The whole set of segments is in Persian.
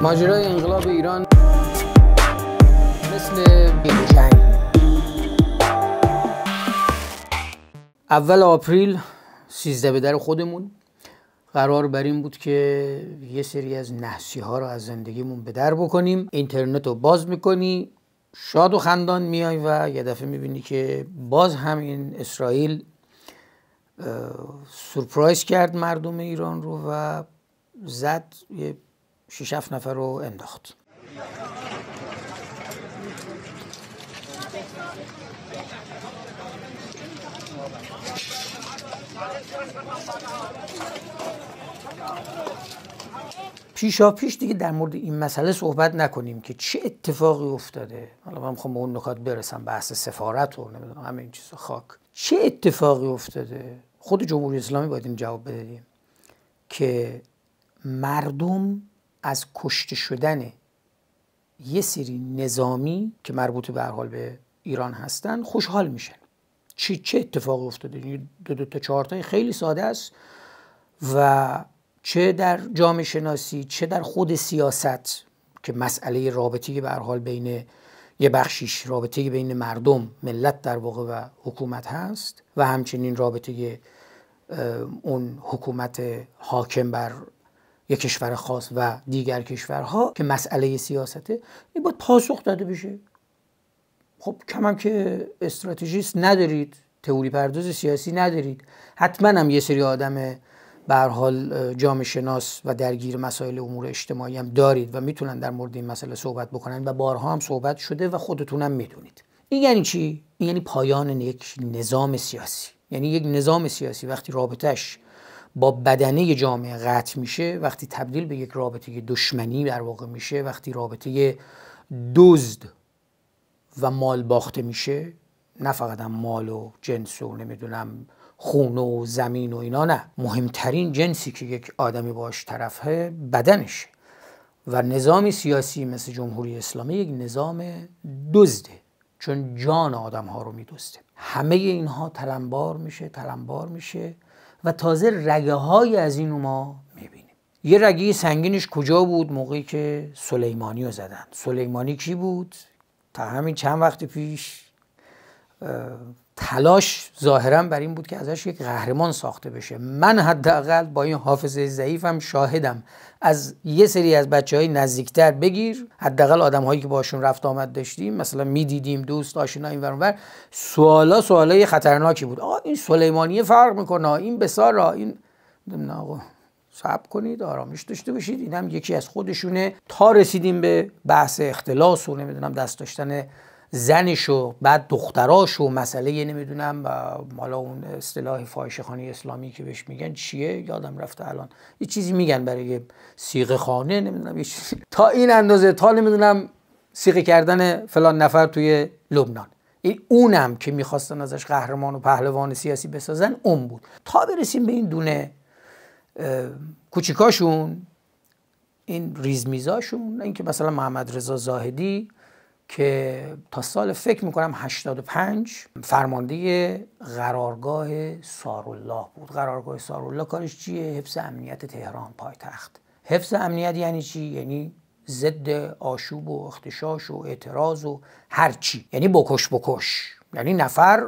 ماجرای انقلاب ایران مثل جنگ اول آپریل سیزده به در خودمون قرار بر این بود که یه سری از نحسی ها رو از زندگیمون به در بکنیم اینترنت رو باز میکنی شاد و خندان میای و یه دفعه میبینی که باز هم این اسرائیل سورپرایز کرد مردم ایران رو و زد یه 6 نفر رو انداخت پیشا پیش دیگه در مورد این مسئله صحبت نکنیم که چه اتفاقی افتاده حالا من میخوام به اون نکات برسم بحث سفارت و نمیدونم همه این چیزا خاک چه اتفاقی افتاده خود جمهوری اسلامی باید این جواب بدهیم که مردم از کشته شدن یه سری نظامی که مربوط به حال به ایران هستن خوشحال میشن چی چه اتفاق افتاده یعنی دو دو تا چهار خیلی ساده است و چه در جامعه شناسی چه در خود سیاست که مسئله رابطه به حال بین یه بخشیش رابطه بین مردم ملت در واقع و حکومت هست و همچنین رابطه اون حکومت حاکم بر یک کشور خاص و دیگر کشورها که مسئله سیاسته این باید پاسخ داده بشه خب کم هم که استراتژیست ندارید تئوری پرداز سیاسی ندارید حتما هم یه سری آدم بر حال جامعه شناس و درگیر مسائل امور اجتماعی هم دارید و میتونن در مورد این مسئله صحبت بکنن و بارها هم صحبت شده و خودتونم میدونید این یعنی چی این یعنی پایان یک نظام سیاسی یعنی یک نظام سیاسی وقتی رابطش با بدنه جامعه قطع میشه وقتی تبدیل به یک رابطه دشمنی در واقع میشه وقتی رابطه دزد و مال باخته میشه نه فقط هم مال و جنس و نمیدونم خون و زمین و اینا نه مهمترین جنسی که یک آدمی باش طرفه بدنش و نظامی سیاسی مثل جمهوری اسلامی یک نظام دزده چون جان آدم ها رو میدوسته همه اینها تلمبار میشه تلمبار میشه و تازه رگه های از اینو ما میبینیم یه رگه سنگینش کجا بود موقعی که سلیمانی رو زدن سلیمانی کی بود؟ تا همین چند وقت پیش تلاش ظاهرا بر این بود که ازش یک قهرمان ساخته بشه من حداقل با این حافظه ضعیفم شاهدم از یه سری از بچه های نزدیکتر بگیر حداقل آدم هایی که باشون رفت آمد داشتیم مثلا میدیدیم دوست آشنا این اونور سوالا سوالای خطرناکی بود آقا این سلیمانیه فرق میکنه این بسارا این آقا صبر کنید آرامش داشته باشید اینم یکی از خودشونه تا رسیدیم به بحث اختلاس و نمیدونم دست داشتن زنش بعد دختراشو و مسئله نمیدونم مالا اون اصطلاح فاحشه خانه اسلامی که بهش میگن چیه یادم رفته الان یه چیزی میگن برای سیغه خانه نمیدونم تا این اندازه تا نمیدونم سیغه کردن فلان نفر توی لبنان این اونم که میخواستن ازش قهرمان و پهلوان سیاسی بسازن اون بود تا برسیم به این دونه کوچیکاشون این ریزمیزاشون اینکه مثلا محمد رضا زاهدی که تا سال فکر میکنم 85 فرمانده قرارگاه سارالله بود قرارگاه سارالله کارش چیه حفظ امنیت تهران پایتخت حفظ امنیت یعنی چی یعنی ضد آشوب و اختشاش و اعتراض و هر چی یعنی بکش بکش یعنی نفر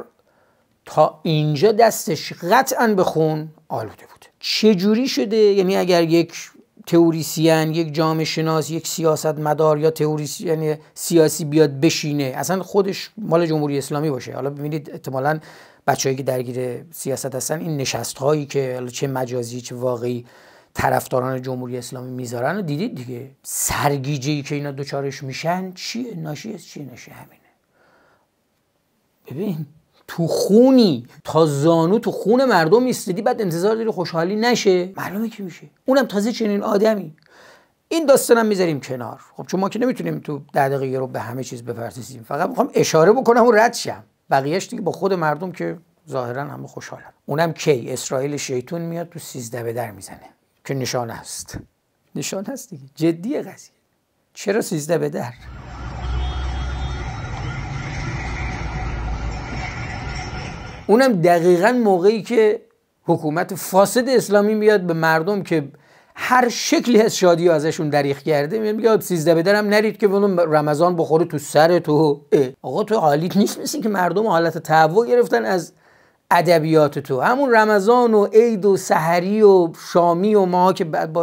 تا اینجا دستش قطعا به خون آلوده بود چه جوری شده یعنی اگر یک تئوریسین یک جامعه شناس یک سیاست مدار یا تئوریسین یعنی سیاسی بیاد بشینه اصلا خودش مال جمهوری اسلامی باشه حالا ببینید احتمالا بچههایی که درگیر سیاست هستن این نشست هایی که چه مجازی چه واقعی طرفداران جمهوری اسلامی میذارن و دیدید دیگه سرگیجه ای که اینا دوچارش میشن چیه ناشی از چیه ناشی همینه ببین تو خونی تا زانو تو خون مردم ایستادی بعد انتظار داری خوشحالی نشه معلومه که میشه اونم تازه چنین آدمی این داستانم میذاریم کنار خب چون ما که نمیتونیم تو ده دقیقه رو به همه چیز بپردازیم فقط میخوام اشاره بکنم و رد شم بقیهش دیگه با خود مردم که ظاهرا همه خوشحالن اونم کی اسرائیل شیطون میاد تو سیزده به در میزنه که نشان است نشان هست دیگه جدی قضیه چرا سیزده به در اونم دقیقا موقعی که حکومت فاسد اسلامی میاد به مردم که هر شکلی از شادی ازشون دریخ کرده میگه سیزده بدرم نرید که اون رمضان بخوره تو سر تو آقا تو حالیت نیست مثل که مردم حالت تعوع گرفتن از ادبیات تو همون رمضان و عید و سحری و شامی و ما که بعد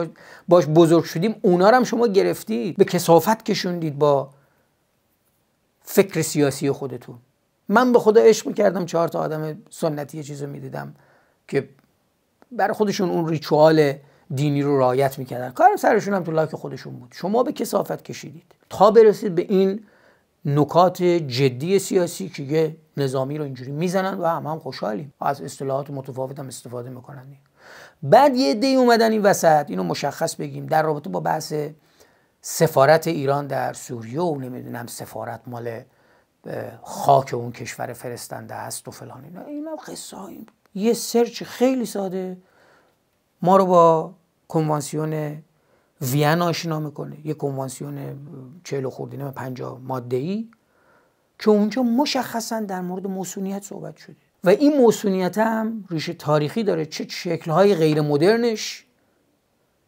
باش بزرگ شدیم اونا هم شما گرفتید به کسافت کشوندید با فکر سیاسی خودتون من به خدا عشق میکردم چهار تا آدم سنتی چیز رو میدیدم که برای خودشون اون ریچوال دینی رو رعایت میکردن کار سرشون هم تو لاک خودشون بود شما به کسافت کشیدید تا برسید به این نکات جدی سیاسی که یه نظامی رو اینجوری میزنن و هم هم خوشحالیم از اصطلاحات متفاوت هم استفاده میکنن بعد یه دی اومدن این وسط اینو مشخص بگیم در رابطه با بحث سفارت ایران در سوریه و نمیدونم سفارت مال خاک اون کشور فرستنده است و فلان اینا اینا قصه یه سرچ خیلی ساده ما رو با کنوانسیون وین آشنا میکنه یه کنوانسیون چهل خوردینه و پنجاه ماده ای که اونجا مشخصا در مورد موسونیت صحبت شده و این موسونیت هم ریشه تاریخی داره چه شکلهای غیر مدرنش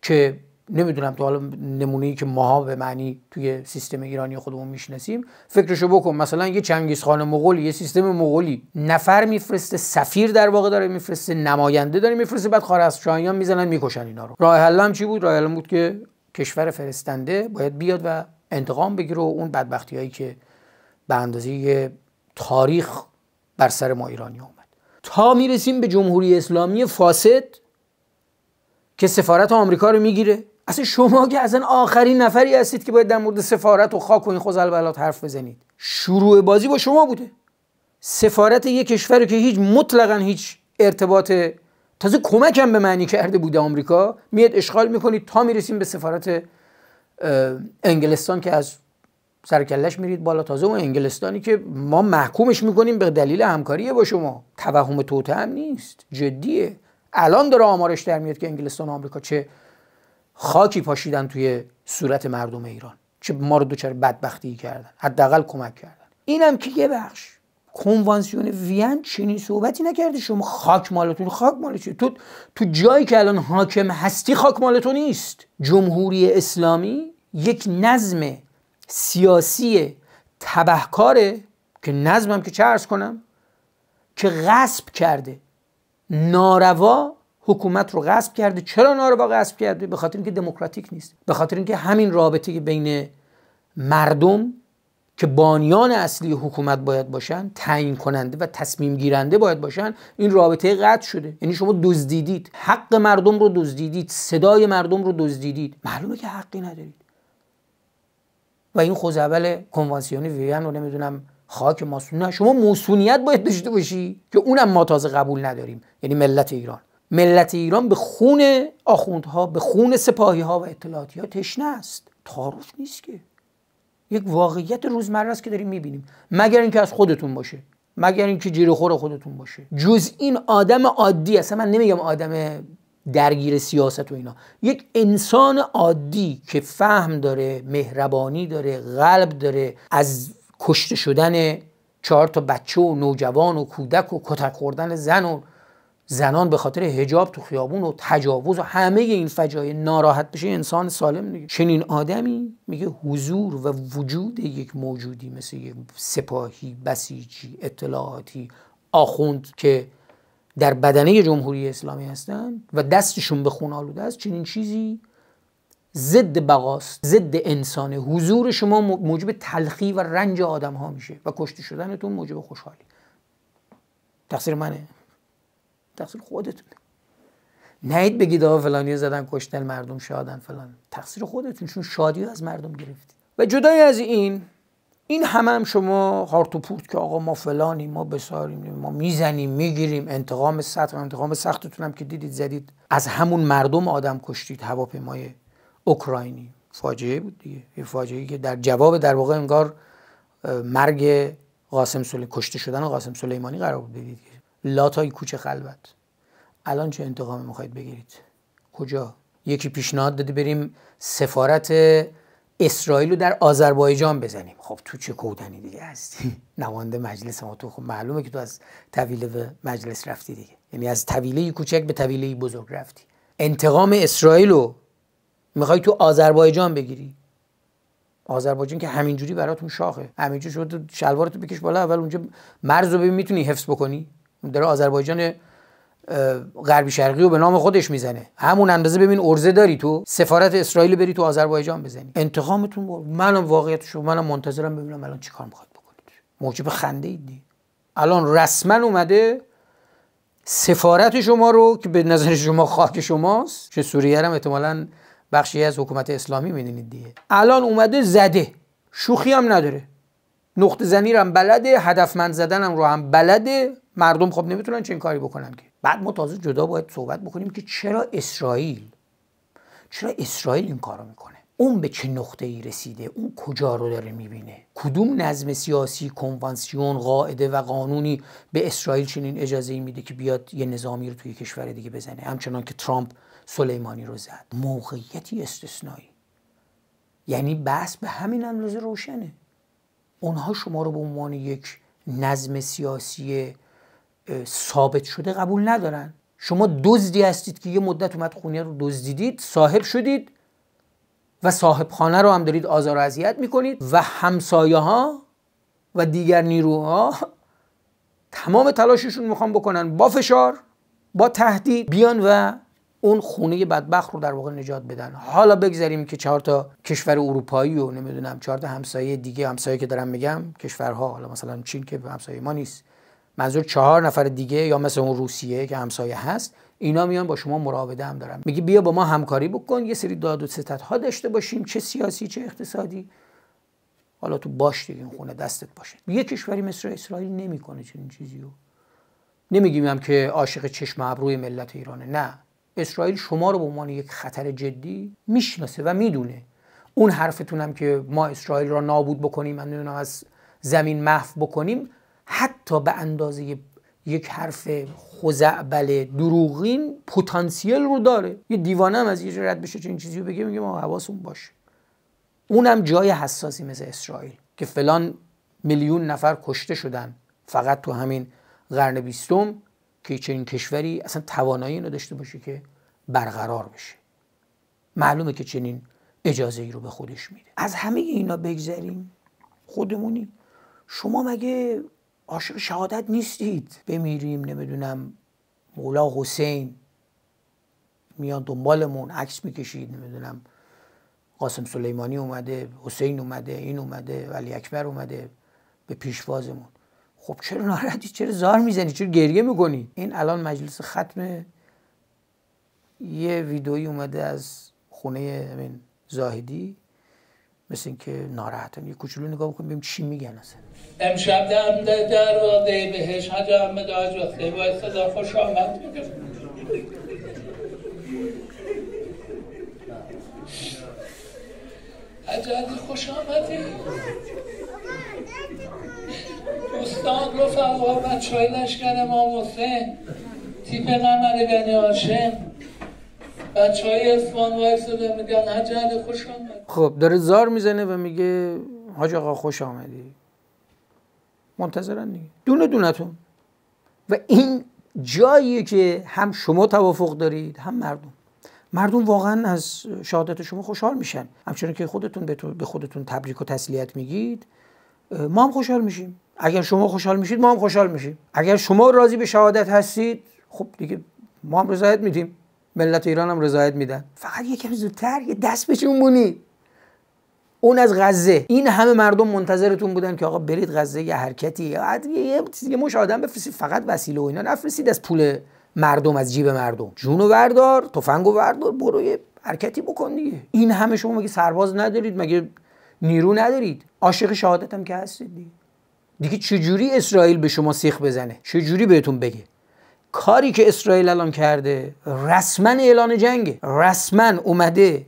که نمیدونم تو حالا نمونه ای که ماها به معنی توی سیستم ایرانی خودمون میشناسیم فکرشو بکن مثلا یه چنگیز خان مغول یه سیستم مغولی نفر میفرسته سفیر در واقع داره میفرسته نماینده داره میفرسته بعد خوارزمشاهیان میزنن میکشن اینا رو راه چی بود راه بود که کشور فرستنده باید بیاد و انتقام بگیره و اون بدبختی هایی که به اندازه تاریخ بر سر ما ایرانی اومد تا میرسیم به جمهوری اسلامی فاسد که سفارت آمریکا رو میگیره اصلا شما که اصلا آخرین نفری هستید که باید در مورد سفارت و خاک و این خزلبلات حرف بزنید شروع بازی با شما بوده سفارت یک کشور که هیچ مطلقا هیچ ارتباط تازه کمکم به معنی کرده بوده آمریکا میاد اشغال میکنید تا میرسیم به سفارت انگلستان که از سرکلش میرید بالا تازه و انگلستانی که ما محکومش میکنیم به دلیل همکاریه با شما توهم توته هم نیست جدیه الان داره آمارش در میاد که انگلستان و آمریکا چه خاکی پاشیدن توی صورت مردم ایران که ما رو دوچار بدبختی کردن حداقل کمک کردن اینم که یه بخش کنوانسیون وین چنین صحبتی نکرده شما خاک مالتون خاک مال تو تو جایی که الان حاکم هستی خاک تو نیست جمهوری اسلامی یک نظم سیاسی تبهکاره که نظمم که چه ارز کنم که غصب کرده ناروا حکومت رو غصب کرده چرا با غصب کرده به خاطر اینکه دموکراتیک نیست به خاطر اینکه همین رابطه بین مردم که بانیان اصلی حکومت باید باشن تعیین کننده و تصمیم گیرنده باید باشن این رابطه قطع شده یعنی شما دزدیدید حق مردم رو دزدیدید صدای مردم رو دزدیدید معلومه که حقی ندارید و این اول کنوانسیون وین رو نمیدونم خاک ماسون شما موسونیت باید داشته باشی که اونم ما تازه قبول نداریم یعنی ملت ایران ملت ایران به خون آخوندها به خون سپاهی ها و اطلاعاتی ها تشنه است تعارف نیست که یک واقعیت روزمره است که داریم میبینیم مگر اینکه از خودتون باشه مگر اینکه جیره خور خودتون باشه جز این آدم عادی اصلا من نمیگم آدم درگیر سیاست و اینا یک انسان عادی که فهم داره مهربانی داره قلب داره از کشته شدن چهار تا بچه و نوجوان و کودک و کتک خوردن زن و زنان به خاطر هجاب تو خیابون و تجاوز و همه این فجایع ناراحت بشه انسان سالم دیگه چنین آدمی میگه حضور و وجود یک موجودی مثل یک سپاهی بسیجی اطلاعاتی آخوند که در بدنه جمهوری اسلامی هستند و دستشون به خون آلوده است چنین چیزی ضد بقاست ضد انسانه حضور شما موجب تلخی و رنج آدم ها میشه و کشته شدنتون موجب خوشحالی تقصیر منه تقصیر خودتونه نهید بگید ها فلانی زدن کشتن مردم شادن فلان تقصیر خودتون چون شادی از مردم گرفتی و جدای از این این هم هم شما هارتوپورت که آقا ما فلانی ما بساریم ما میزنیم میگیریم انتقام سخت انتقام سختتون هم که دیدید زدید از همون مردم آدم کشتید هواپیمای اوکراینی فاجعه بود دیگه یه فاجعه که در جواب در واقع انگار مرگ قاسم سلیمانی کشته شدن قاسم سلیمانی قرار بود بدید لاتای کوچه خلوت الان چه انتقام میخواید بگیرید کجا یکی پیشنهاد داده بریم سفارت اسرائیل رو در آذربایجان بزنیم خب تو چه کودنی دیگه هستی نوانده مجلس ما تو خب معلومه که تو از طویله مجلس رفتی دیگه یعنی از طویله کوچک به طویله بزرگ رفتی انتقام اسرائیل رو میخوای تو آذربایجان بگیری آذربایجان که همینجوری براتون شاخه همینجوری شد شلوارتو بکش بالا اول اونجا مرز رو ببین میتونی حفظ بکنی داره آذربایجان غربی شرقی رو به نام خودش میزنه همون اندازه ببین ارزه داری تو سفارت اسرائیل بری تو آذربایجان بزنی انتقامتون بر. منم واقعیت شو منم منتظرم ببینم الان چیکار میخواد بکنید موجب خنده اید دی. الان رسما اومده سفارت شما رو که به نظر شما خاک شماست چه سوریه هم احتمالاً بخشی از حکومت اسلامی میدونید دیگه الان اومده زده شوخی هم نداره نقطه زنی هم بلده هدفمند زدن هم رو هم بلده مردم خب نمیتونن چنین کاری بکنن که بعد ما تازه جدا باید صحبت بکنیم که چرا اسرائیل چرا اسرائیل این کارو میکنه اون به چه نقطه ای رسیده اون کجا رو داره میبینه کدوم نظم سیاسی کنوانسیون قاعده و قانونی به اسرائیل چنین اجازه ای میده که بیاد یه نظامی رو توی کشور دیگه بزنه همچنان که ترامپ سلیمانی رو زد موقعیتی استثنایی یعنی بحث به همین اندازه روشنه اونها شما رو به عنوان یک نظم سیاسی ثابت شده قبول ندارن شما دزدی هستید که یه مدت اومد خونه رو دزدیدید صاحب شدید و صاحب خانه رو هم دارید آزار و اذیت میکنید و همسایه ها و دیگر نیروها تمام تلاششون میخوان بکنن با فشار با تهدید بیان و اون خونه بدبخت رو در واقع نجات بدن حالا بگذاریم که چهار تا کشور اروپایی و نمیدونم چهار تا همسایه دیگه همسایه که دارم میگم کشورها حالا مثلا چین که همسایه ما نیست منظور چهار نفر دیگه یا مثل اون روسیه که همسایه هست اینا میان با شما مراوده هم دارن میگه بیا با ما همکاری بکن یه سری داد و ستت ها داشته باشیم چه سیاسی چه اقتصادی حالا تو باش دیگه این خونه دستت باشه یه کشوری مثل اسرائیل نمیکنه چنین چیزی رو نمیگیم هم که عاشق چشم ابروی ملت ایرانه نه اسرائیل شما رو به عنوان یک خطر جدی میشناسه و میدونه اون حرفتونم که ما اسرائیل را نابود بکنیم من از زمین محو بکنیم تا به اندازه یک حرف خزعبل دروغین پتانسیل رو داره یه دیوانه هم از یه رد بشه چنین چیزی رو بگه میگه ما حواسون باشه اونم جای حساسی مثل اسرائیل که فلان میلیون نفر کشته شدن فقط تو همین قرن بیستم که چنین کشوری اصلا توانایی اینو داشته باشه که برقرار بشه معلومه که چنین اجازه ای رو به خودش میده از همه اینا بگذریم خودمونی شما مگه عاشق شهادت نیستید بمیریم نمیدونم مولا حسین میان دنبالمون عکس میکشید نمیدونم قاسم سلیمانی اومده حسین اومده این اومده ولی اکبر اومده به پیشوازمون خب چرا ناراحتی چرا زار میزنی چرا گریه میکنی این الان مجلس ختم یه ویدئویی اومده از خونه زاهدی مثل اینکه ناراحتن یه کوچولو نگاه بکنیم ببینیم چی میگن اصلا امشب در دروازه بهش حاج احمد حاج وقتی باید صدا خوش آمد حجردی خوش آمدی دوستان رفقا بچه های لشکر ما حسین تیپ قمر بنی هاشم بچه های اسمان صدا میگن حاج خوش آمد خب داره زار میزنه و میگه حاج آقا خوش آمدی منتظرن دیگه دونه دونتون و این جاییه که هم شما توافق دارید هم مردم مردم واقعا از شهادت شما خوشحال میشن همچنان که خودتون به خودتون تبریک و تسلیت میگید ما هم خوشحال میشیم اگر شما خوشحال میشید ما هم خوشحال میشیم اگر شما راضی به شهادت هستید خب دیگه ما هم رضایت میدیم ملت ایران هم رضایت میدن فقط یکم زودتر یه دست بهشون اون از غزه این همه مردم منتظرتون بودن که آقا برید غزه یه حرکتی یه که مش آدم بفرستید فقط وسیله و اینا نفرستید از پول مردم از جیب مردم جونو بردار تفنگو بردار برو یه حرکتی بکن دیگه این همه شما مگه سرباز ندارید مگه نیرو ندارید عاشق شهادت هم که هستید دیگه دیگه چجوری اسرائیل به شما سیخ بزنه چجوری بهتون بگه کاری که اسرائیل الان کرده رسما اعلان جنگه رسما اومده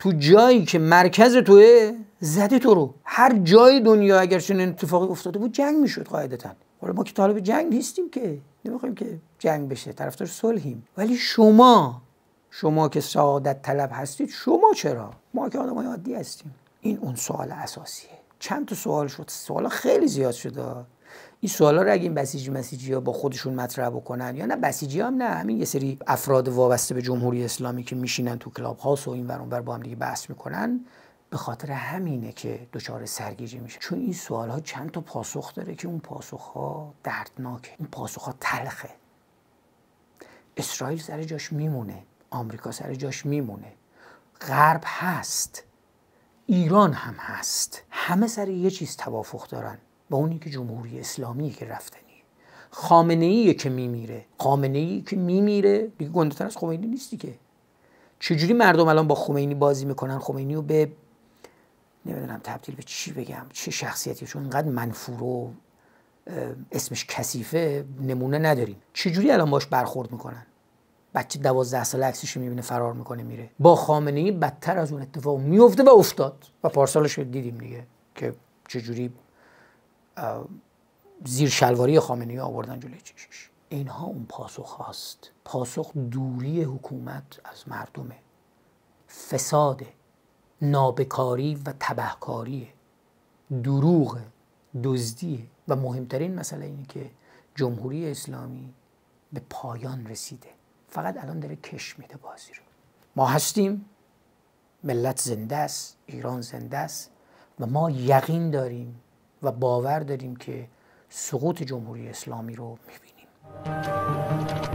تو جایی که مرکز توه زده تو رو هر جای دنیا اگر چنین اتفاقی افتاده بود جنگ میشد قاعدتا حالا ما که طالب جنگ نیستیم که نمیخوایم که جنگ بشه طرفدار صلحیم ولی شما شما که سعادت طلب هستید شما چرا ما که آدمای عادی هستیم این اون سوال اساسیه چند تا سوال شد سوال خیلی زیاد شده این سوالا رو اگه این بسیجی مسیجی ها با خودشون مطرح بکنن یا نه بسیجی هم نه همین یه سری افراد وابسته به جمهوری اسلامی که میشینن تو کلاب هاوس و این اونور بر با هم دیگه بحث میکنن به خاطر همینه که دچار سرگیجه میشه چون این سوال ها چند تا پاسخ داره که اون پاسخ ها دردناکه اون پاسخ ها تلخه اسرائیل سر جاش میمونه آمریکا سر جاش میمونه غرب هست ایران هم هست همه سر یه چیز توافق دارن با اونی که جمهوری اسلامی که رفتنی خامنه ای که میمیره خامنه ای که میمیره دیگه گندتر از خمینی نیستی که چجوری مردم الان با خمینی بازی میکنن خمینی رو به نمیدونم تبدیل به چی بگم چه شخصیتی چون اینقدر منفور و اسمش کثیفه نمونه نداریم چجوری الان باش برخورد میکنن بچه دوازده ساله عکسش میبینه فرار میکنه میره با خامنه ای بدتر از اون اتفاق میفته و افتاد و پارسالش دیدیم دیگه که چجوری زیر شلواری خامنه‌ای آوردن جلوی چشش اینها اون پاسخ هاست پاسخ دوری حکومت از مردمه فساد نابکاری و تبهکاری دروغ دزدی و مهمترین مسئله اینه که جمهوری اسلامی به پایان رسیده فقط الان داره کش میده بازی رو ما هستیم ملت زنده است ایران زنده است و ما یقین داریم و باور داریم که سقوط جمهوری اسلامی رو میبینیم